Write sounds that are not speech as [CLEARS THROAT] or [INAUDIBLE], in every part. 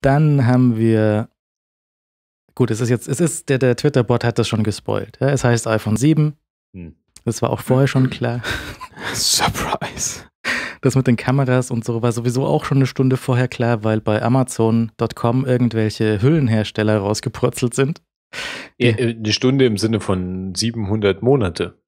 Dann haben wir, gut, es ist jetzt, es ist, der, der Twitter-Bot hat das schon gespoilt. Ja, es heißt iPhone 7. Hm. Das war auch vorher schon klar. [LAUGHS] Surprise. Das mit den Kameras und so war sowieso auch schon eine Stunde vorher klar, weil bei Amazon.com irgendwelche Hüllenhersteller rausgepurzelt sind. Ja, äh, eine Stunde im Sinne von 700 Monate.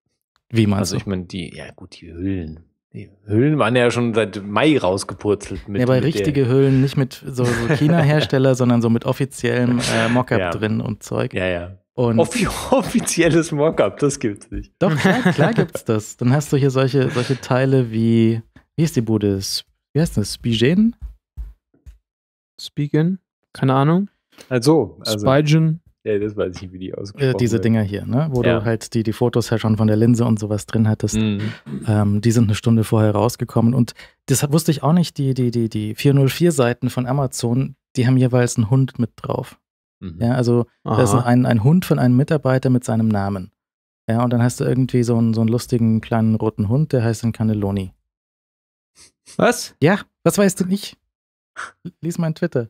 Wie man also, Also ich meine, die, ja gut, die Hüllen. Die Hüllen waren ja schon seit Mai rausgepurzelt. Mit, ja, aber mit richtige Hüllen, nicht mit so, so [LAUGHS] China-Hersteller, sondern so mit offiziellem äh, [LAUGHS] Mockup ja. drin und Zeug. Ja, ja. Offi [LAUGHS] offizielles Mockup, das gibt's nicht. Doch, klar, klar gibt's das. Dann hast du hier solche, solche Teile wie, wie ist die Bude? Wie heißt das? Spigen? Spigen? Keine Ahnung. Also, also. Spigen. Ja, das weiß ich wie die äh, ausgesprochen äh, Diese Dinger hier, ne? wo ja. du halt die, die Fotos ja halt schon von der Linse und sowas drin hattest. Mhm. Ähm, die sind eine Stunde vorher rausgekommen. Und das wusste ich auch nicht. Die, die, die, die 404-Seiten von Amazon, die haben jeweils einen Hund mit drauf. Mhm. Ja, also Aha. da ist ein, ein Hund von einem Mitarbeiter mit seinem Namen. Ja, und dann hast du irgendwie so einen, so einen lustigen kleinen roten Hund, der heißt dann Cannelloni. Was? Ja, was weißt du nicht? Lies mein Twitter.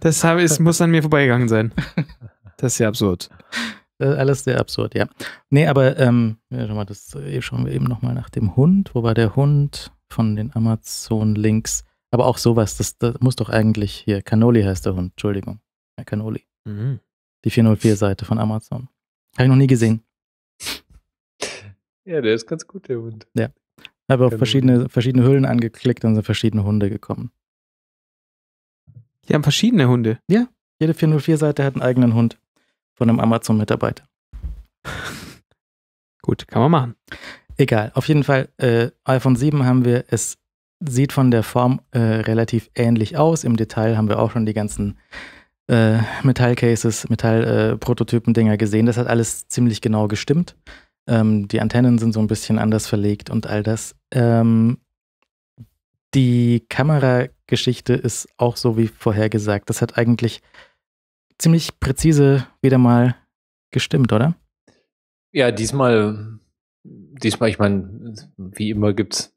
Das habe, es muss an mir vorbeigegangen sein. [LAUGHS] Das ist ja absurd. [LAUGHS] alles sehr absurd, ja. Nee, aber ähm, das, äh, schauen wir eben nochmal nach dem Hund. Wo war der Hund von den Amazon-Links? Aber auch sowas, das, das, muss doch eigentlich hier, Canoli heißt der Hund, Entschuldigung. Ja, Canoli. Mhm. Die 404-Seite von Amazon. Habe ich noch nie gesehen. Ja, der ist ganz gut, der Hund. Ja. Habe auf verschiedene, verschiedene Hüllen angeklickt und sind verschiedene Hunde gekommen. Die haben verschiedene Hunde? Ja, jede 404-Seite hat einen eigenen Hund von einem Amazon-Mitarbeiter. [LAUGHS] Gut, kann man machen. Egal, auf jeden Fall, äh, iPhone 7 haben wir, es sieht von der Form äh, relativ ähnlich aus. Im Detail haben wir auch schon die ganzen äh, Metallcases, Metallprototypen-Dinger äh, gesehen. Das hat alles ziemlich genau gestimmt. Ähm, die Antennen sind so ein bisschen anders verlegt und all das. Ähm, die Kamerageschichte ist auch so wie vorhergesagt. Das hat eigentlich ziemlich präzise wieder mal gestimmt, oder? Ja, diesmal, diesmal, ich meine, wie immer gibt es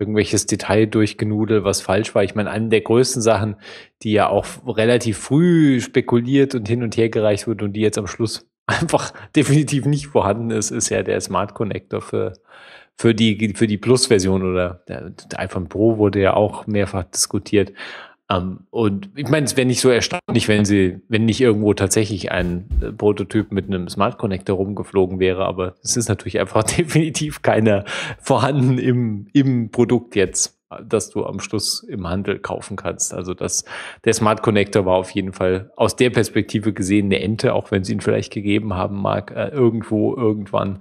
irgendwelches Detail durchgenudelt, was falsch war. Ich meine, eine der größten Sachen, die ja auch relativ früh spekuliert und hin und her gereicht wurde und die jetzt am Schluss [LAUGHS] einfach definitiv nicht vorhanden ist, ist ja der Smart Connector für, für die, für die Plus-Version oder der, der iPhone Pro wurde ja auch mehrfach diskutiert. Um, ähm, und ich meine, es wäre nicht so erstaunlich, wenn sie, wenn nicht irgendwo tatsächlich ein äh, Prototyp mit einem Smart Connector rumgeflogen wäre, aber es ist natürlich einfach [LAUGHS] definitiv keiner vorhanden im, im Produkt jetzt, das du am Schluss im Handel kaufen kannst. Also das, der Smart Connector war auf jeden Fall aus der Perspektive gesehen eine Ente, auch wenn sie ihn vielleicht gegeben haben mag, äh, irgendwo, irgendwann.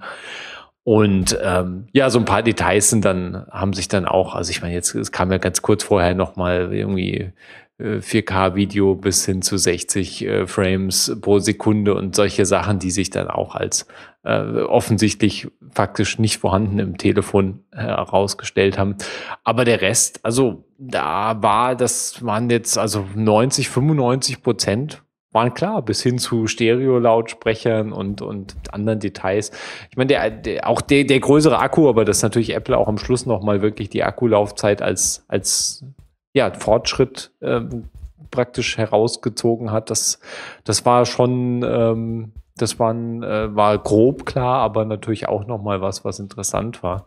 Und ähm, ja, so ein paar Details sind dann, haben sich dann auch, also ich meine, jetzt es kam ja ganz kurz vorher nochmal irgendwie äh, 4K-Video bis hin zu 60 äh, Frames pro Sekunde und solche Sachen, die sich dann auch als äh, offensichtlich faktisch nicht vorhanden im Telefon herausgestellt haben. Aber der Rest, also da war, das waren jetzt also 90, 95 Prozent waren klar, bis hin zu Stereo-Lautsprechern und, und anderen Details. Ich meine, der, der, auch der, der größere Akku, aber das natürlich Apple auch am Schluss nochmal wirklich die Akkulaufzeit als, als ja, Fortschritt ähm, praktisch herausgezogen hat, das, das war schon, ähm, das waren, äh, war grob klar, aber natürlich auch nochmal was, was interessant war.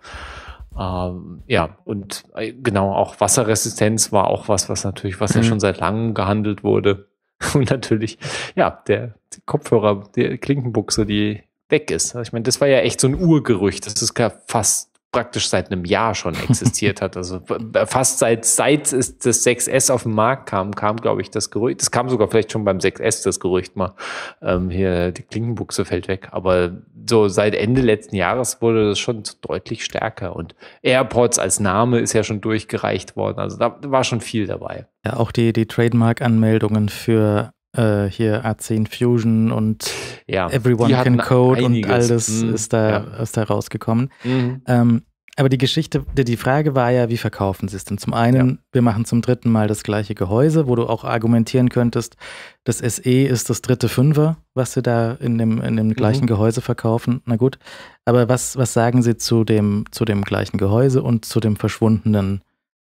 Ähm, ja, und äh, genau, auch Wasserresistenz war auch was, was natürlich, was mhm. ja schon seit langem gehandelt wurde [LAUGHS] Und natürlich, ja, der Kopfhörer, die Klinkenbuchse, die weg ist. Also ich meine, das war ja echt so ein Urgerücht. Das ist ja fast praktisch seit einem Jahr schon existiert hat. Also fast seit, seit das 6S auf den Markt kam, kam, glaube ich, das Gerücht. Das kam sogar vielleicht schon beim 6S, das Gerücht mal. Ähm, hier, die Klinkenbuchse fällt weg. Aber so seit Ende letzten Jahres wurde das schon deutlich stärker. Und AirPods als Name ist ja schon durchgereicht worden. Also da war schon viel dabei. Ja, auch die, die Trademark-Anmeldungen für äh, hier A10 Fusion und ja, Everyone Can Code einiges. und all das mhm. ist, da, ja. ist da rausgekommen. Mhm. Ähm, aber die Geschichte, die Frage war ja, wie verkaufen sie es denn? Zum einen, ja. wir machen zum dritten Mal das gleiche Gehäuse, wo du auch argumentieren könntest, das SE ist das dritte Fünfer, was sie da in dem, in dem mhm. gleichen mhm. Gehäuse verkaufen. Na gut. Aber was, was sagen sie zu dem, zu dem gleichen Gehäuse und zu dem verschwundenen,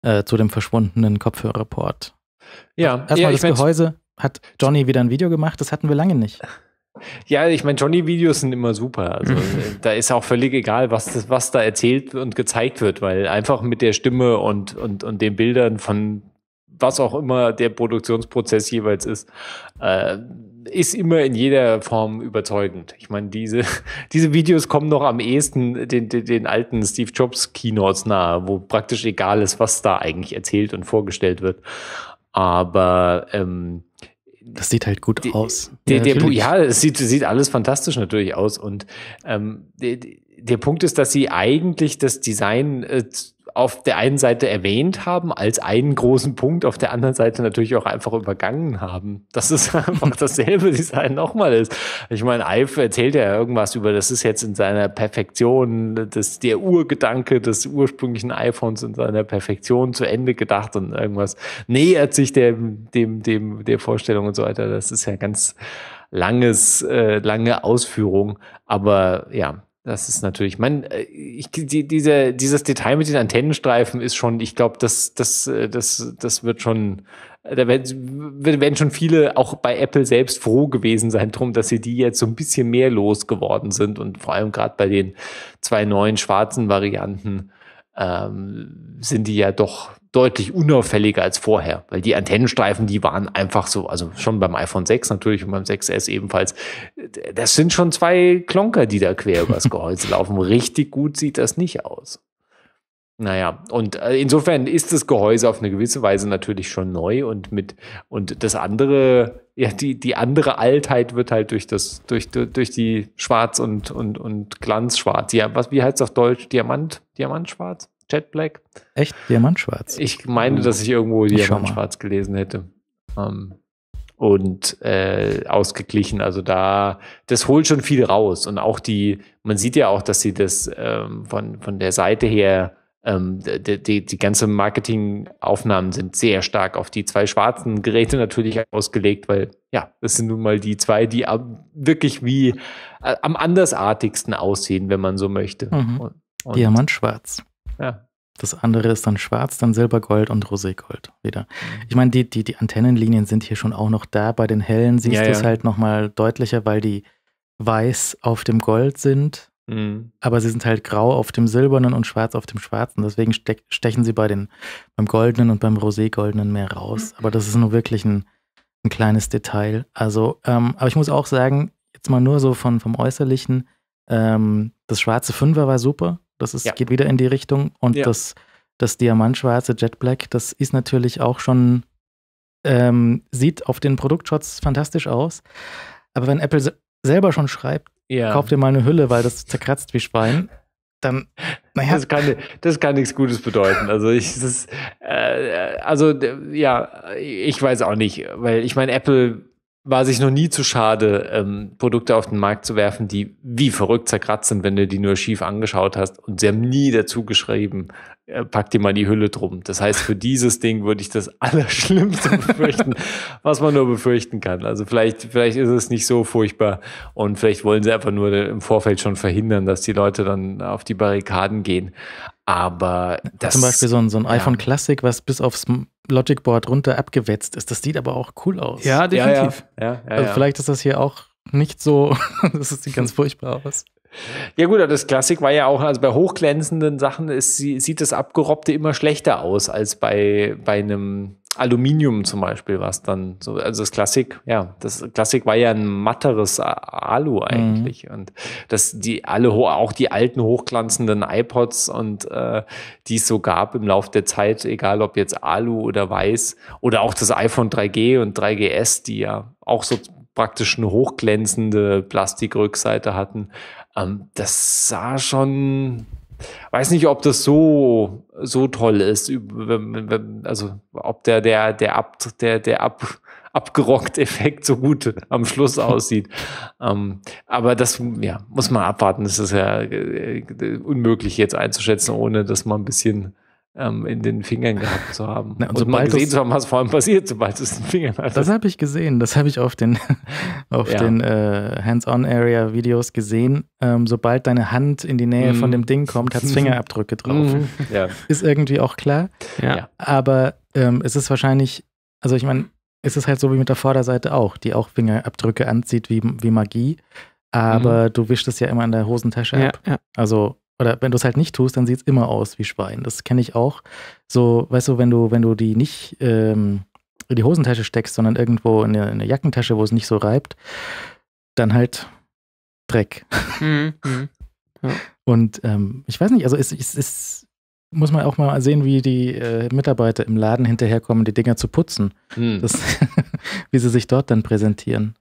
äh, zu dem verschwundenen Kopfhörerport? Ja, erstmal ja, das Gehäuse hat Johnny wieder ein Video gemacht, das hatten wir lange nicht. Ja, ich meine, Johnny-Videos sind immer super. Also [LAUGHS] da ist auch völlig egal, was, das, was da erzählt und gezeigt wird, weil einfach mit der Stimme und, und, und den Bildern von was auch immer der Produktionsprozess jeweils ist, äh, ist immer in jeder Form überzeugend. Ich meine, diese, [LAUGHS] diese Videos kommen noch am ehesten den, den, den alten Steve Jobs Keynotes nahe, wo praktisch egal ist, was da eigentlich erzählt und vorgestellt wird. Aber ähm, das sieht halt gut die, aus. Die, ja, der, ja, es sieht, sieht alles fantastisch natürlich aus. Und ähm, der, der Punkt ist, dass sie eigentlich das Design äh, auf der einen Seite erwähnt haben als einen großen Punkt, auf der anderen Seite natürlich auch einfach übergangen haben. Dass [LAUGHS] es einfach dasselbe Design nochmal ist. Ich meine, Eif erzählt ja irgendwas über, das ist jetzt in seiner Perfektion, das, der Urgedanke des ursprünglichen iPhones in seiner Perfektion zu Ende gedacht und irgendwas nähert sich dem, dem, dem, der Vorstellung und so weiter. Das ist ja ganz langes, äh, lange Ausführung. Aber ja, das ist natürlich, mein, äh, ich, die, diese, dieses Detail mit den Antennenstreifen ist schon, ich glaube, das, das, äh, das, das wird schon, äh, da werden, werden schon viele auch bei Apple selbst froh gewesen sein drum, dass sie die jetzt so ein bisschen mehr losgeworden sind und vor allem gerade bei den zwei neuen schwarzen Varianten ähm, sind die ja doch deutlich unauffälliger als vorher, weil die Antennenstreifen, die waren einfach so, also schon beim iPhone 6 natürlich und beim 6S ebenfalls. Das sind schon zwei Klonker, die da quer übers Gehäuse [LAUGHS] laufen. Richtig gut sieht das nicht aus. Naja, und äh, insofern ist das Gehäuse auf eine gewisse Weise natürlich schon neu und mit und das andere, ja, die, die andere Altheit wird halt durch das, durch, durch die Schwarz und, und, und Glanzschwarz. Ja, was, wie heißt das auf Deutsch? Diamant, Diamantschwarz? Jet Black. Echt Diamantschwarz? Ich meine, dass ich irgendwo Diamantschwarz gelesen hätte. Ähm, und äh, ausgeglichen. Also da, das holt schon viel raus. Und auch die, man sieht ja auch, dass sie das ähm, von, von der Seite her, ähm, die, die, die ganze Marketingaufnahmen sind sehr stark auf die zwei schwarzen Geräte natürlich ausgelegt, weil ja, das sind nun mal die zwei, die am, wirklich wie äh, am andersartigsten aussehen, wenn man so möchte. Mhm. Und, und Diamantschwarz. Ja. Das andere ist dann schwarz, dann Silbergold und Roségold wieder. Mhm. Ich meine, die, die, die Antennenlinien sind hier schon auch noch da. Bei den hellen siehst ja, du es ja. halt nochmal deutlicher, weil die weiß auf dem Gold sind. Mhm. Aber sie sind halt grau auf dem silbernen und schwarz auf dem schwarzen. Deswegen ste stechen sie bei den, beim goldenen und beim roségoldenen mehr raus. Hm. Aber das ist nur wirklich ein, ein kleines Detail. Also, ähm, aber ich muss auch sagen, jetzt mal nur so von, vom Äußerlichen, ähm, das schwarze Fünfer war super. Das ist, ja. geht wieder in die Richtung. Und ja. das, das diamantschwarze Jet Black, das ist natürlich auch schon, ähm, sieht auf den Produktshots fantastisch aus. Aber wenn Apple se selber schon schreibt, ja. kauf dir mal eine Hülle, weil das zerkratzt wie Schwein, dann, naja. Das kann, das kann nichts Gutes bedeuten. Also, ich, das, äh, also, ja, ich weiß auch nicht, weil ich meine, Apple war sich noch nie zu schade, ähm, Produkte auf den Markt zu werfen, die wie verrückt zerkratzt sind, wenn du die nur schief angeschaut hast. Und sie haben nie dazu geschrieben, äh, pack dir mal die Hülle drum. Das heißt, für dieses Ding würde ich das [LAUGHS] Allerschlimmste befürchten, was man nur befürchten kann. Also vielleicht, vielleicht ist es nicht so furchtbar und vielleicht wollen sie einfach nur im Vorfeld schon verhindern, dass die Leute dann auf die Barrikaden gehen. Aber das, Zum Beispiel so ein, so ein ja. iPhone Classic, was bis aufs Logic Board runter abgewetzt ist. Das sieht aber auch cool aus. Ja, definitiv. Ja, ja. Also ja, ja also vielleicht ist das hier auch nicht so, [LAUGHS] das sieht [LAUGHS] ganz furchtbar aus. Ja gut, aber das Klassik war ja auch, also bei hochglänzenden Sachen ist, sieht das Abgerobbte immer schlechter aus als bei, bei einem Aluminium zum Beispiel, was dann so, also das Klassik, ja, das Klassik war ja ein matteres Alu mhm. eigentlich. Mhm. Und dass die alle, auch die alten hochglanzenden iPods und äh, die es so gab im Laufe der Zeit, egal ob jetzt Alu oder Weiß, oder auch das iPhone 3G und 3GS, die ja auch so praktisch eine hochglänzende Plastikrückseite hatten. Ähm, das sah schon weiß nicht, ob das so, so toll ist, also ob der, der, der, Ab, der, der Ab, abgerockt Effekt so gut am Schluss [LAUGHS] aussieht. ähm, aber das ja, muss man abwarten. Das ist ja äh, unmöglich jetzt einzuschätzen, ohne dass man ein bisschen ähm, in den Fingern gehabt zu haben. Na, und, und sobald gesehen zu haben, was vor allem passiert, sobald es den Fingern hat. Das habe ich gesehen. Das habe ich auf den, [LAUGHS] auf ja. den äh, Hands-on-Area-Videos gesehen. Ähm, sobald deine Hand in die Nähe mm. von mhm. dem Ding kommt, hat es Fingerabdrücke [LAUGHS] drauf. Mm. Ja. Ist irgendwie auch klar. Ja. Aber ähm, es ist wahrscheinlich, also ich meine, es ist halt so wie mit der Vorderseite auch, die auch Fingerabdrücke anzieht wie, wie Magie. Aber mhm. du wischst es ja immer in der Hosentasche ab. Also oder wenn du es halt nicht tust, dann sieht es immer aus wie Schwein. Das kenne ich auch. So, weißt du, wenn du, wenn du die nicht ähm, in die Hosentasche steckst, sondern irgendwo in eine, in eine Jackentasche, wo es nicht so reibt, dann halt Dreck. Mhm. mhm. Ja. Und ähm, ich weiß nicht, also es ist muss man auch mal sehen, wie die äh, Mitarbeiter im Laden hinterherkommen, die Dinger zu putzen. Hm. Das, [LAUGHS] wie sie sich dort dann präsentieren.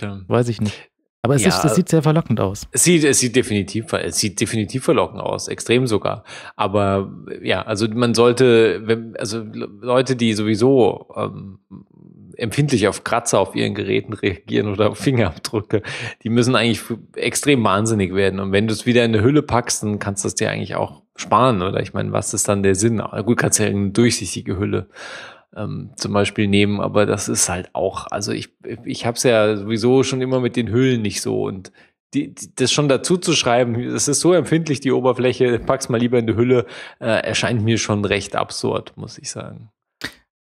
Ja. Weiß ich nicht. Aber es, ja, ist, es sieht sehr verlockend aus. Es sieht, es, sieht definitiv, es sieht definitiv verlockend aus, extrem sogar. Aber ja, also man sollte, wenn, also Leute, die sowieso ähm, empfindlich auf Kratzer auf ihren Geräten reagieren oder auf Fingerabdrücke, die müssen eigentlich extrem wahnsinnig werden. Und wenn du es wieder in eine Hülle packst, dann kannst du es dir eigentlich auch sparen, oder? Ich meine, was ist dann der Sinn? Gut, kannst du ja eine durchsichtige Hülle ähm, zum Beispiel nehmen, aber das ist halt auch, also ich, ich habe es ja sowieso schon immer mit den Hüllen nicht so und die, die, das schon dazu zu schreiben, das ist so empfindlich, die Oberfläche, pack's mal lieber in die Hülle, äh, erscheint mir schon recht absurd, muss ich sagen.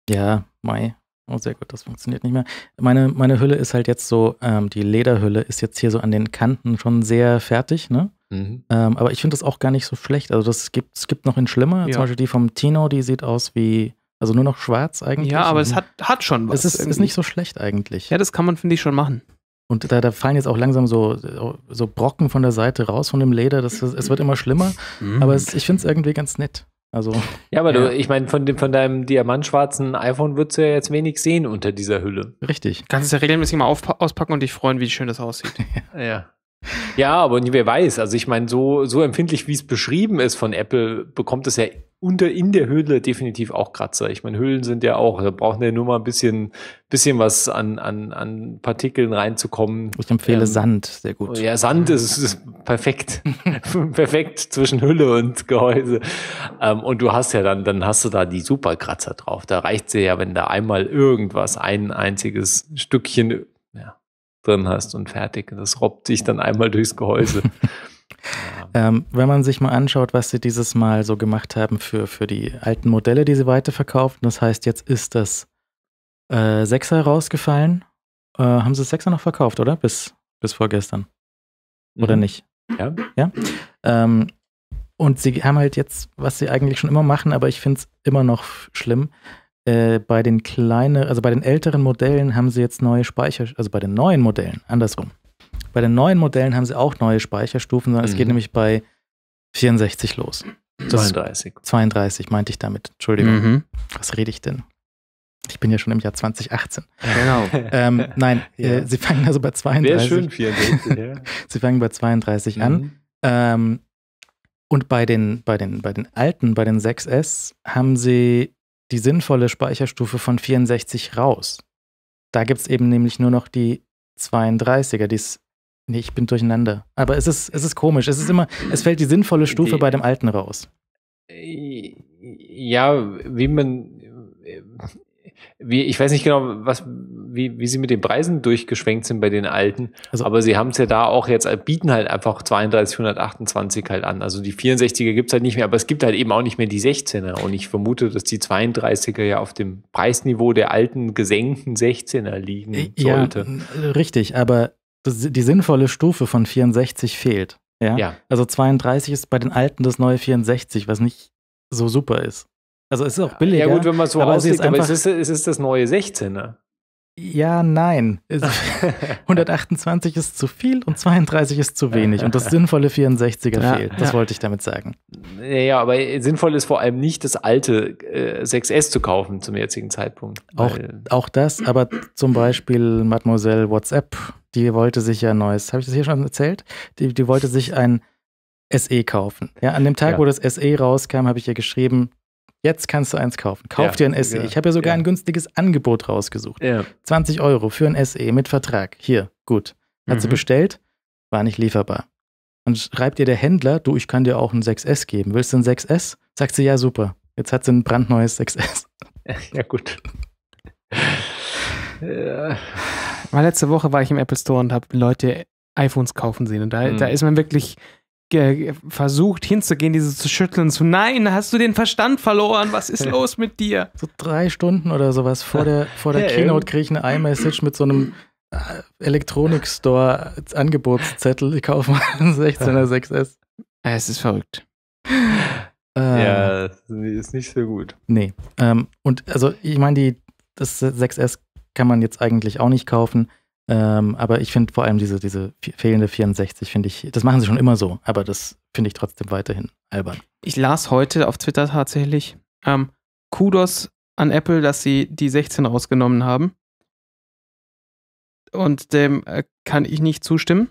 Ja, Mai. Oh, sehr gut, das funktioniert nicht mehr. Meine, meine Hülle ist halt jetzt so, ähm, die Lederhülle ist jetzt hier so an den Kanten schon sehr fertig, ne? Mhm. Ähm, aber ich finde das auch gar nicht so schlecht. Also, das gibt es gibt noch in schlimmer. Ja. Zum Beispiel die vom Tino, die sieht aus wie, also nur noch schwarz eigentlich. Ja, aber es hat, hat schon was. Es ist, ist nicht so schlecht eigentlich. Ja, das kann man, finde ich, schon machen. Und da, da, fallen jetzt auch langsam so, so Brocken von der Seite raus von dem Leder. Das, es wird immer schlimmer. Mhm. Aber es, ich finde es irgendwie ganz nett. Also, ja, aber ja. Du, ich meine, von, von deinem diamantschwarzen iPhone würdest du ja jetzt wenig sehen unter dieser Hülle. Richtig. Kannst es ja regelmäßig mal auspacken und dich freuen, wie schön das aussieht. [LAUGHS] ja. ja. Ja, aber wer weiß. Also ich meine, so, so empfindlich, wie es beschrieben ist von Apple, bekommt es ja unter in der Höhle definitiv auch Kratzer. Ich meine, Höhlen sind ja auch, da brauchen ja nur mal ein bisschen, bisschen was an, an, an Partikeln reinzukommen. Ich empfehle ähm, Sand, sehr gut. Ja, Sand ist, ist perfekt. [LAUGHS] perfekt zwischen Hülle und Gehäuse. Ähm, und du hast ja dann, dann hast du da die Superkratzer drauf. Da reicht's dir ja, wenn da einmal irgendwas, ein einziges Stückchen ja, drin hast und fertig. Das robbt sich dann einmal durchs Gehäuse. [LAUGHS] Ähm, wenn man sich mal anschaut, was sie dieses Mal so gemacht haben für, für die alten Modelle, die sie weiterverkauften, das heißt, jetzt ist das äh, 6 rausgefallen. Äh, haben sie das Sechser noch verkauft, oder? Bis, bis vorgestern. Mhm. Oder nicht? Ja. ja? Ähm, und sie haben halt jetzt, was sie eigentlich schon immer machen, aber ich finde es immer noch schlimm. Äh, bei den kleinen, also bei den älteren Modellen haben sie jetzt neue Speicher, also bei den neuen Modellen, andersrum, bei den neuen Modellen haben sie auch neue Speicherstufen, sondern mhm. es geht mhm. nämlich bei 64 los. Das 32. 32 meinte ich damit. Entschuldigung. Mhm. Was rede ich denn? Ich bin ja schon im Jahr 2018. Genau. ähm, [LAUGHS] nein, ja. äh, sie fangen also bei 32. Sehr schön, 64, ja. [LAUGHS] sie fangen bei 32 mhm. an. Ähm, und bei den, bei, den, bei den alten, bei den 6S, haben sie die sinnvolle Speicherstufe von 64 raus. Da gibt es eben nämlich nur noch die 32er, die es Nee, ich bin durcheinander. Aber es ist, es ist komisch. Es ist immer, es fällt die sinnvolle Stufe die, bei dem Alten raus. Äh, ja, wie man, wie, ich weiß nicht genau, was, wie, wie sie mit den Preisen durchgeschwenkt sind bei den Alten. Also, aber sie haben es ja da auch jetzt, äh, bieten halt einfach 3228 halt an. Also die 64er gibt es halt nicht mehr, aber es gibt halt eben auch nicht mehr die 16er. Und ich vermute, dass die 32er ja auf dem Preisniveau der alten gesenkten 16er liegen sollte. Ja, äh, richtig, aber die sinnvolle Stufe von 64 fehlt. Ja? ja? Also 32 ist bei den Alten das neue 64, was nicht so super ist. Also es ist auch billiger. Ja gut, wenn man so aber aussieht, aber es ist, es ist das neue 16er. Ja, nein. 128 [LAUGHS] ist zu viel und 32 ist zu wenig. Und das sinnvolle 64er ja, fehlt. Das ja. wollte ich damit sagen. Ja, aber sinnvoll ist vor allem nicht, das alte äh, 6S zu kaufen zum jetzigen Zeitpunkt. Auch, auch das, aber zum Beispiel Mademoiselle WhatsApp, die wollte sich ja neues, habe ich das hier schon erzählt? Die, die wollte sich ein SE kaufen. Ja, an dem Tag, ja. wo das SE rauskam, habe ich ihr geschrieben, Jetzt kannst du eins kaufen. Kauf ja, dir ein SE. Ja, ich habe ja sogar ja. ein günstiges Angebot rausgesucht. 20 Euro für ein SE mit Vertrag. Hier, gut. Hat mhm. sie bestellt, war nicht lieferbar. Und schreibt ihr der Händler, du, ich kann dir auch ein 6S geben. Willst du ein 6S? Sagt sie, ja, super. Jetzt hat sie ein brandneues 6S. [LAUGHS] Ja, gut. [LAUGHS] ja. letzte Woche war ich im Apple Store und habe Leute iPhones kaufen sehen. Und da, mhm. da ist man wirklich versucht hinzugehen, diese zu schütteln, zu nein, hast du den Verstand verloren, was ist [LAUGHS] los mit dir? So drei Stunden oder sowas vor der, vor der ja, Keynote kriege ich eine iMessage mit so einem äh, store Angebotszettel, ich kaufe mal einen 16er [LAUGHS] 6S. Es ist verrückt. Äh. ja, ist nicht so gut. Nee. Ähm, und also ich meine, das 6S kann man jetzt eigentlich auch nicht kaufen. Ähm, aber ich finde vor allem diese, diese fehlende 64, finde ich, das machen sie schon immer so, aber das finde ich trotzdem weiterhin albern. Ich las heute auf Twitter tatsächlich ähm, Kudos an Apple, dass sie die 16 rausgenommen haben. Und dem äh, kann ich nicht zustimmen,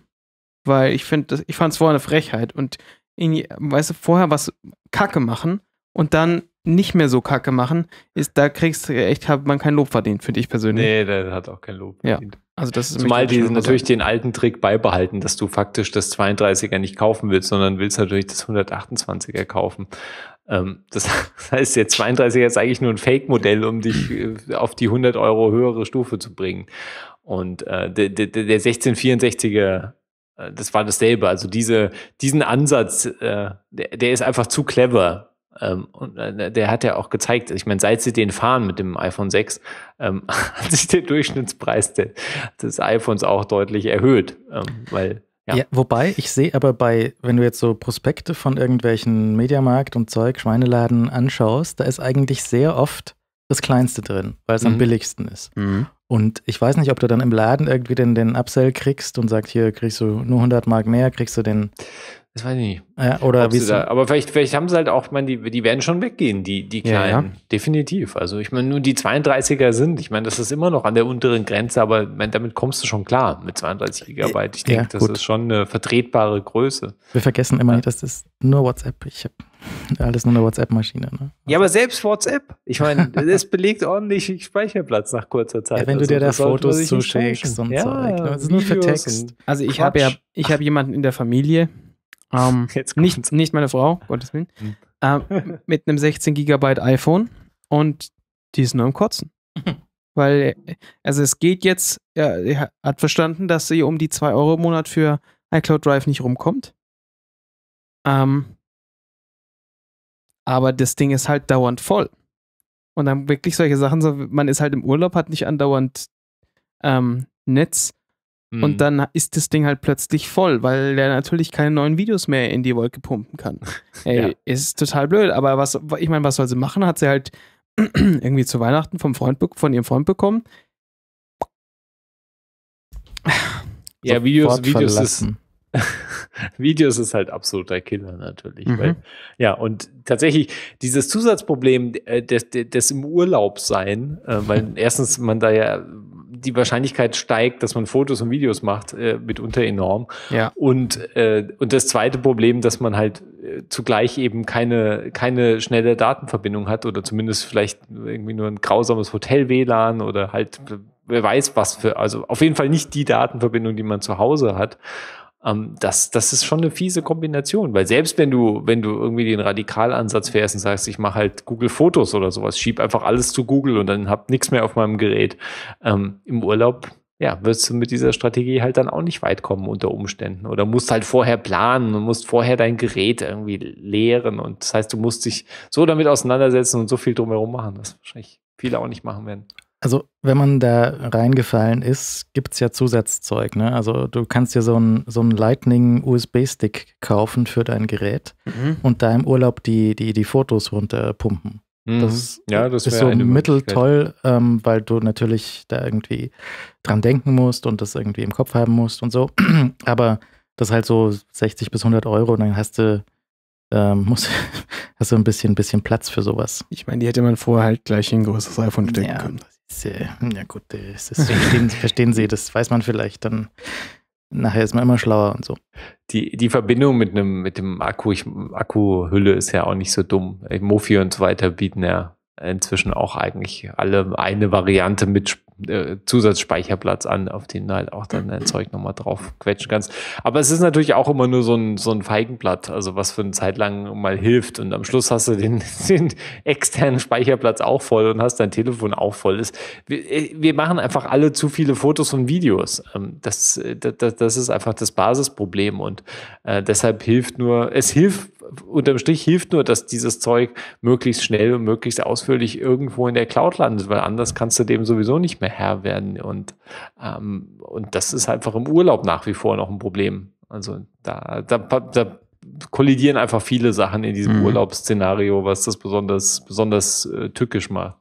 weil ich finde, ich fand es vorher eine Frechheit und in, weißt du, vorher was Kacke machen und dann nicht mehr so Kacke machen, ist, da kriegst du echt, hat man kein Lob verdient, finde ich persönlich. Nee, der hat auch kein Lob verdient. Ja. Also das ist Zumal die natürlich den alten Trick beibehalten, dass du faktisch das 32er nicht kaufen willst, sondern willst natürlich das 128er kaufen. Ähm, das [LAUGHS] heißt, der 32er ist eigentlich nur ein Fake-Modell, um dich äh, auf die 100 Euro höhere Stufe zu bringen. Und äh, der, der, der 1664er äh, das war dasselbe. Also diese, diesen Ansatz, äh, der, der, ist einfach zu clever. Ähm, und äh, der hat ja auch gezeigt, ich meine, seit sie den fahren mit dem iPhone 6, ähm, [LAUGHS] hat sich der Durchschnittspreis des, des iPhones auch deutlich erhöht. Ähm, weil, ja. ja. wobei, ich sehe aber bei, wenn du jetzt so Prospekte von irgendwelchen Mediamarkt und Zeug, Schweineladen anschaust, da ist eigentlich sehr oft das Kleinste drin, weil es mhm. am billigsten ist. Mhm. Und ich weiß nicht, ob du dann im Laden irgendwie den, den Upsell kriegst und sagst, hier kriegst du nur 100 Mark mehr, kriegst du den das weiß ich nicht. Ja, oder wie da, aber vielleicht, vielleicht haben sie halt auch, ich meine, die, die werden schon weggehen, die, die Kleinen. Ja, ja. Definitiv. Also ich meine, nur die 32er sind. Ich meine, das ist immer noch an der unteren Grenze, aber meine, damit kommst du schon klar mit 32 Gigabyte. Ich denke, das ist schon eine vertretbare Größe. Wir vergessen immer, ja. dass das nur WhatsApp. Ich habe alles nur eine WhatsApp-Maschine. Ne? Ja, aber selbst WhatsApp. Ich meine, [LAUGHS] das belegt ordentlich Speicherplatz nach kurzer Zeit. wenn also, du dir da Fotos zuschickst und so. Ne? Das ist nur für Text. Also ich habe ja, ich habe jemanden in der Familie ähm, [LAUGHS] nicht, nicht meine Frau, Gottes Willen. Hm. Ähm, [LAUGHS] mit einem 16 Gigabyte iPhone und die ist nur im Kotzen. [LAUGHS] Weil, äh, also es geht jetzt, er, er hat verstanden, dass sie um die 2 Euro im Monat für iCloud Drive nicht rumkommt. Ähm, aber das Ding ist halt dauernd voll. Und dann wirklich solche Sachen, so, man ist halt im Urlaub, hat nicht andauernd ähm, Netz. Mhm. Und dann ist das Ding halt plötzlich voll, weil der natürlich keine neuen Videos mehr in die Wolke pumpen kann. [LAUGHS] Ey, ja. ist total blöd. Aber was, ich meine, was soll sie machen? Hat sie halt [CLEARS THROAT] irgendwie zu Weihnachten vom Freund, von ihrem Freund bekommen. [SIGHS] Ja, so Videos, Videos ist, [LAUGHS] Videos ist halt absoluter Killer natürlich. Mhm. Weil, ja, und tatsächlich dieses Zusatzproblem des, äh, des, des im Urlaub sein, äh, weil [LAUGHS] erstens man da ja die Wahrscheinlichkeit steigt, dass man Fotos und Videos macht, äh, mitunter enorm. Ja. Und, äh, und das zweite Problem, dass man halt äh, zugleich eben keine, keine schnelle Datenverbindung hat oder zumindest vielleicht irgendwie nur ein grausames Hotel-WLAN oder halt äh, wer weiß was für, also auf jeden Fall nicht die Datenverbindung, die man zu Hause hat ähm, das, das ist schon eine fiese Kombination, weil selbst wenn du, wenn du irgendwie den Radikalansatz fährst und sagst, ich mache halt Google Fotos oder sowas, schieb einfach alles zu Google und dann hab nichts mehr auf meinem Gerät. Ähm, Im Urlaub, ja, wirst du mit dieser Strategie halt dann auch nicht weit kommen unter Umständen oder musst halt vorher planen und musst vorher dein Gerät irgendwie leeren und das heißt, du musst dich so damit auseinandersetzen und so viel drumherum machen, was wahrscheinlich viele auch nicht machen werden. Also, wenn man da reingefallen ist, gibt es ja Zusatzzeug. Ne? Also, du kannst dir so einen so Lightning-USB-Stick kaufen für dein Gerät mhm. und da im Urlaub die, die, die Fotos runterpumpen. Mhm. Das, ja, das ist so mitteltoll, ähm, weil du natürlich da irgendwie dran denken musst und das irgendwie im Kopf haben musst und so. [CLEARS THROAT] Aber das ist halt so 60 bis 100 Euro und dann hast du ähm, [LAUGHS] muss, hast du ein bisschen, bisschen Platz für sowas. Ich meine, die hätte man vorher halt gleich in ein größeres iPhone stecken ja. können ja gut, das ist, verstehen, [LAUGHS] verstehen Sie, das weiß man vielleicht dann nachher ist man immer schlauer und so. Die, die Verbindung mit einem mit dem Akku, ich, Akkuhülle ist ja auch nicht so dumm. Mofi und so weiter bieten ja inzwischen auch eigentlich alle eine Variante mit äh, Zusatzspeicherplatz an, auf den du halt auch dann dein Zeug nochmal drauf quetschen kannst. Aber es ist natürlich auch immer nur so ein, so ein Feigenblatt, also was für eine Zeit lang mal hilft. Und am Schluss hast du den, [LAUGHS] den externen Speicherplatz auch voll und hast dein Telefon auch voll. Das, wir, äh, wir machen einfach alle zu viele Fotos und Videos. Ähm, das, äh, das, das ist einfach das Basisproblem und äh, deshalb hilft nur, es hilft unterm Strich hilft nur, dass dieses Zeug möglichst schnell und möglichst ausführlich irgendwo in der Cloud landet, weil anders kannst du dem sowieso nicht mehr Herr werden. Und, ähm, und das ist einfach im Urlaub nach wie vor noch ein Problem. Also da, da, da kollidieren einfach viele Sachen in diesem mhm. Urlaubsszenario, was das besonders, besonders äh, tückisch macht.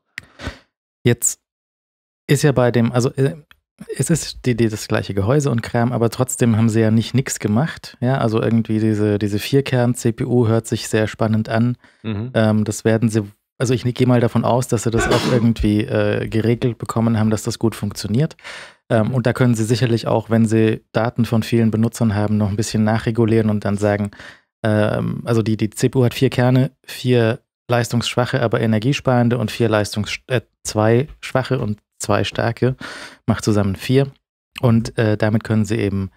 Jetzt ist ja bei dem, also äh, es ist die, die, das gleiche Gehäuse und Kram, aber trotzdem haben sie ja nicht nichts gemacht. Ja, also irgendwie diese, diese Vierkern-CPU hört sich sehr spannend an. Mhm. Ähm, das werden sie, also ich gehe mal davon aus, dass sie das auch irgendwie äh, geregelt bekommen haben, dass das gut funktioniert. Ähm, und da können sie sicherlich auch, wenn sie Daten von vielen Benutzern haben, noch ein bisschen nachregulieren und dann sagen, ähm, also die, die CPU hat vier Kerne, vier leistungsschwache, aber energiesparende und vier leistungsschwache, äh, zwei schwache und zwei starke, macht zusammen vier. Und äh, damit können sie eben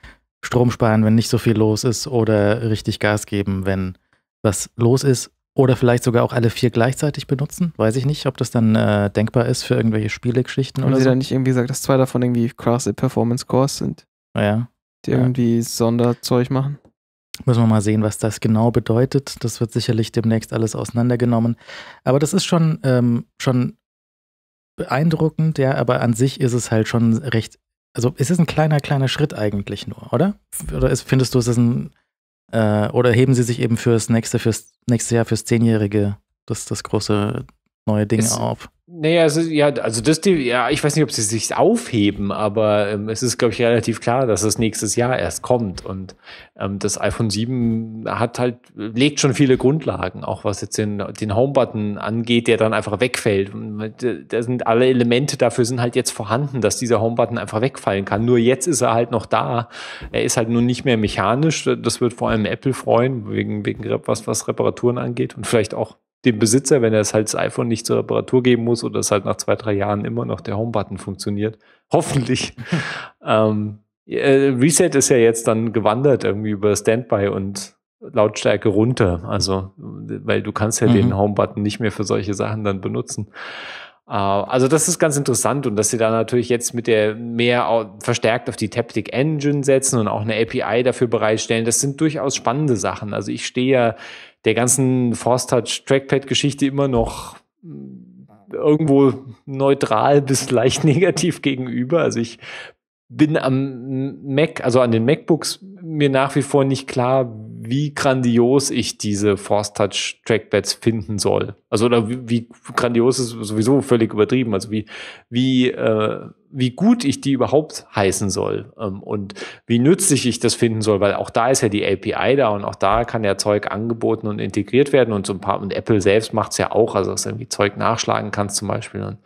Strom sparen, wenn nicht so viel los ist, oder richtig Gas geben, wenn was los ist. Oder vielleicht sogar auch alle vier gleichzeitig benutzen. Weiß ich nicht, ob das dann äh, denkbar ist für irgendwelche Spielegeschichten oder sie so. dann nicht irgendwie gesagt, dass zwei davon irgendwie krasse Performance-Cores sind? Ja. Die ja. irgendwie Sonderzeug machen? Müssen wir mal sehen, was das genau bedeutet. Das wird sicherlich demnächst alles auseinandergenommen. Aber das ist schon, ähm, schon beeindruckend, ja, aber an sich ist es halt schon recht. Also es ist ein kleiner, kleiner Schritt eigentlich nur, oder? Oder ist, findest du, es ist ein äh, oder heben sie sich eben fürs nächste, fürs nächste Jahr, fürs Zehnjährige das, das große neue Dinge es, auf. Naja, also, ja, also das, ja, ich weiß nicht, ob sie sich aufheben, aber ähm, es ist, glaube ich, relativ klar, dass es nächstes Jahr erst kommt. Und ähm, das iPhone 7 hat halt, legt schon viele Grundlagen, auch was jetzt den, den Home-Button angeht, der dann einfach wegfällt. Äh, da sind alle Elemente dafür sind halt jetzt vorhanden, dass dieser Home-Button einfach wegfallen kann. Nur jetzt ist er halt noch da. Er ist halt nun nicht mehr mechanisch. Das wird vor allem Apple freuen, wegen, wegen was, was Reparaturen angeht und vielleicht auch dem Besitzer, wenn er es halt das iPhone nicht zur Reparatur geben muss oder es halt nach zwei, drei Jahren immer noch der Homebutton funktioniert. [LAUGHS] Hoffentlich. [LAUGHS] ähm, äh, Reset ist ja jetzt dann gewandert irgendwie über Standby und Lautstärke runter. Also, weil du kannst ja mhm. den Homebutton nicht mehr für solche Sachen dann benutzen. Äh, also das ist ganz interessant und dass sie da natürlich jetzt mit der mehr verstärkt auf die Taptic Engine setzen und auch eine API dafür bereitstellen, das sind durchaus spannende Sachen. Also ich stehe ja der ganzen Force Touch Trackpad Geschichte immer noch hm, irgendwo neutral [LAUGHS] bis leicht negativ gegenüber. Also ich bin am Mac, also an den MacBooks mir nach wie vor nicht klar, wie grandios ich diese Force Touch Trackpads finden soll. Also oder wie, wie grandios ist sowieso völlig übertrieben. Also wie wie äh, wie gut ich die überhaupt heißen soll ähm, und wie nützlich ich das finden soll, weil auch da ist ja die API da und auch da kann ja Zeug angeboten und integriert werden und so ein paar und Apple selbst macht's ja auch, also dass du irgendwie Zeug nachschlagen kannst zum Beispiel. Und,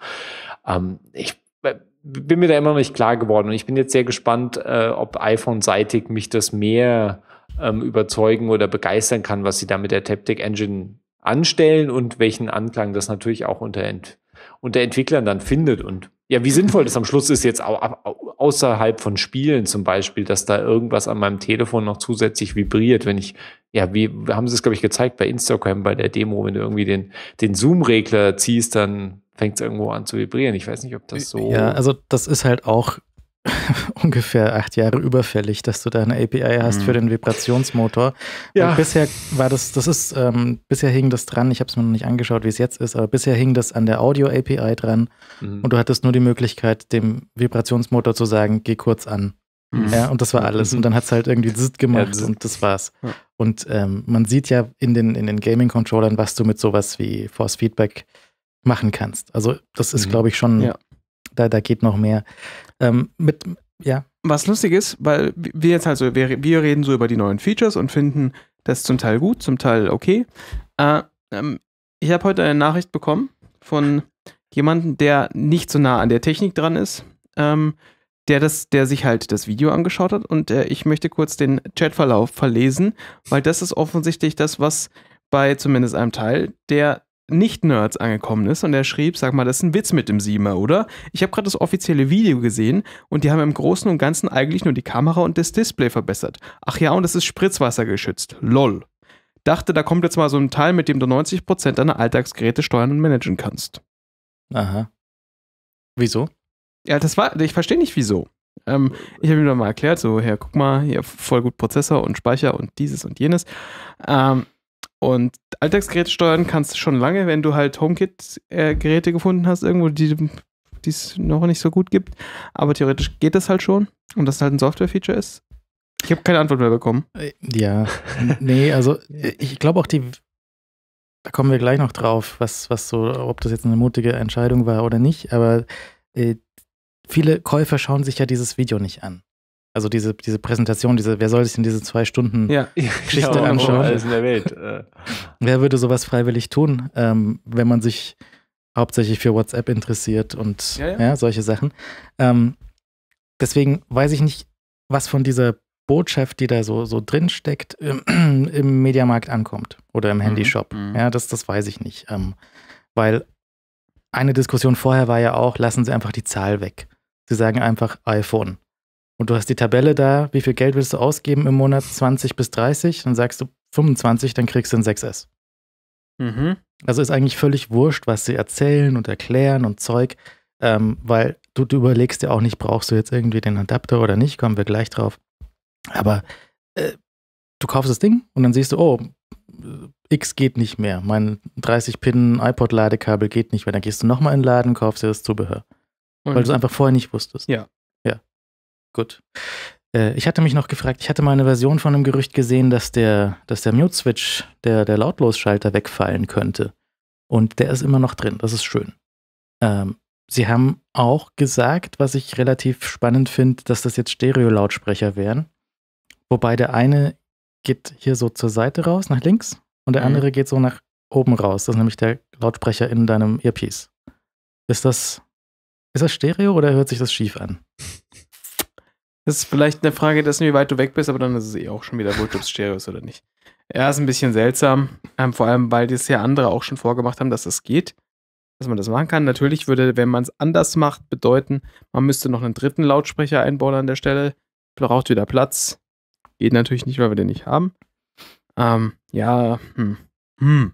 ähm, ich äh, bin mir da immer noch nicht klar geworden und ich bin jetzt sehr gespannt, äh, ob iPhone-seitig mich das mehr ähm, überzeugen oder begeistern kann, was sie da mit der Taptic Engine anstellen und welchen Anklang das natürlich auch unter, Ent unter Entwicklern dann findet. Und ja, wie sinnvoll das am Schluss ist, jetzt außerhalb von Spielen zum Beispiel, dass da irgendwas an meinem Telefon noch zusätzlich vibriert, wenn ich, ja, wie haben sie es, glaube ich, gezeigt bei Instagram, bei der Demo, wenn du irgendwie den, den Zoom-Regler ziehst, dann fängt es irgendwo an zu vibrieren. Ich weiß nicht, ob das so. Ja, also das ist halt auch [LAUGHS] ungefähr acht Jahre überfällig, dass du da eine API hast mhm. für den Vibrationsmotor. Ja. Und bisher war das, das ist, ähm, bisher hing das dran, ich habe es mir noch nicht angeschaut, wie es jetzt ist, aber bisher hing das an der Audio-API dran mhm. und du hattest nur die Möglichkeit, dem Vibrationsmotor zu sagen, geh kurz an. Mhm. Ja, und das war alles. Und dann hat es halt irgendwie [LAUGHS] zzt gemacht ja, und das war's. Ja. Und ähm, man sieht ja in den, in den Gaming-Controllern, was du mit sowas wie Force Feedback machen kannst. Also das ist, mhm. glaube ich, schon, ja. da, da geht noch mehr. Ähm, mit, ja. Was lustig ist, weil wir jetzt halt so, wir, wir reden so über die neuen Features und finden das zum Teil gut, zum Teil okay. Äh, ähm, ich habe heute eine Nachricht bekommen von jemandem, der nicht so nah an der Technik dran ist, ähm, der, das, der sich halt das Video angeschaut hat. Und äh, ich möchte kurz den Chatverlauf verlesen, weil das ist offensichtlich das, was bei zumindest einem Teil der nicht-Nerds angekommen ist und er schrieb, sag mal, das ist ein Witz mit dem Siemer, oder? Ich habe gerade das offizielle Video gesehen und die haben im Großen und Ganzen eigentlich nur die Kamera und das Display verbessert. Ach ja, und es ist spritzwassergeschützt. LOL. Dachte, da kommt jetzt mal so ein Teil, mit dem du 90% deiner Alltagsgeräte steuern und managen kannst. Aha. Wieso? Ja, das war, ich verstehe nicht wieso. Ähm, ich habe ihm dann mal erklärt, so, Herr, guck mal, hier voll gut Prozessor und Speicher und dieses und jenes. Ähm, und Alltagsgeräte steuern kannst du schon lange, wenn du halt HomeKit-Geräte äh, gefunden hast, irgendwo, die es noch nicht so gut gibt. Aber theoretisch geht das halt schon. Und das halt ein Software-Feature ist. Ich habe keine Antwort mehr bekommen. Äh, ja, nee, also ich glaube auch die, da kommen wir gleich noch drauf, was, was so, ob das jetzt eine mutige Entscheidung war oder nicht, aber äh, viele Käufer schauen sich ja dieses Video nicht an also diese, diese Präsentation, diese, wer soll sich denn diese zwei Stunden ja. [LAUGHS] Geschichte ja, genau, anschauen? [LAUGHS] Alles in der Welt. Äh. wer würde sowas freiwillig tun, ähm, wenn man sich hauptsächlich für WhatsApp interessiert und ja, ja. solche Sachen? Ähm, deswegen weiß ich nicht, was von dieser Botschaft, die da so, so drin steckt, im [CLEARS THROAT] Mediamarkt ankommt oder im mhm, Handyshop. Mhm, ja, das, das weiß ich nicht. Ähm, weil eine Diskussion vorher war ja auch, lassen Sie einfach die Zahl weg. Sie sagen einfach iPhone und du hast die Tabelle da, wie viel Geld willst du ausgeben im Monat? 20 bis 30? Dann sagst du 25, dann kriegst du ein 6S. Mhm. Also ist eigentlich völlig wurscht, was sie erzählen und erklären und Zeug, ähm, weil du, du, überlegst dir auch nicht, brauchst du jetzt irgendwie den Adapter oder nicht, kommen wir gleich drauf. Aber äh, du kaufst das Ding und dann siehst du, oh, äh, X geht nicht mehr, mein 30-Pin-iPod-Ladekabel geht nicht mehr. Dann gehst du nochmal in den Laden, kaufst dir das Zubehör. Und weil du es einfach vorher nicht wusstest. Ja gut. Äh, ich hatte mich noch gefragt, ich hatte mal eine Version von einem Gerücht gesehen, dass der, dass der Mute-Switch, der, der Lautlos-Schalter wegfallen könnte. Und der ist immer noch drin, das ist schön. Ähm, sie haben auch gesagt, was ich relativ spannend finde, dass das jetzt Stereo-Lautsprecher wären. Wobei der eine geht hier so zur Seite raus, nach links, und der mhm. andere geht so nach oben raus. Das ist nämlich der Lautsprecher in deinem Earpiece. Ist das, ist das Stereo oder hört sich das schief an? Das ist vielleicht eine Frage dessen, wie weit du weg bist, aber dann ist es eh auch schon wieder Bluetooth Stereo ist oder nicht. Ja, ist ein bisschen seltsam. Ähm, vor allem, weil das ja andere auch schon vorgemacht haben, dass das geht. Dass man das machen kann. Natürlich würde, wenn man es anders macht, bedeuten, man müsste noch einen dritten Lautsprecher einbauen an der Stelle. Braucht wieder Platz. Geht natürlich nicht, weil wir den nicht haben. Ähm, ja, hm. Hm.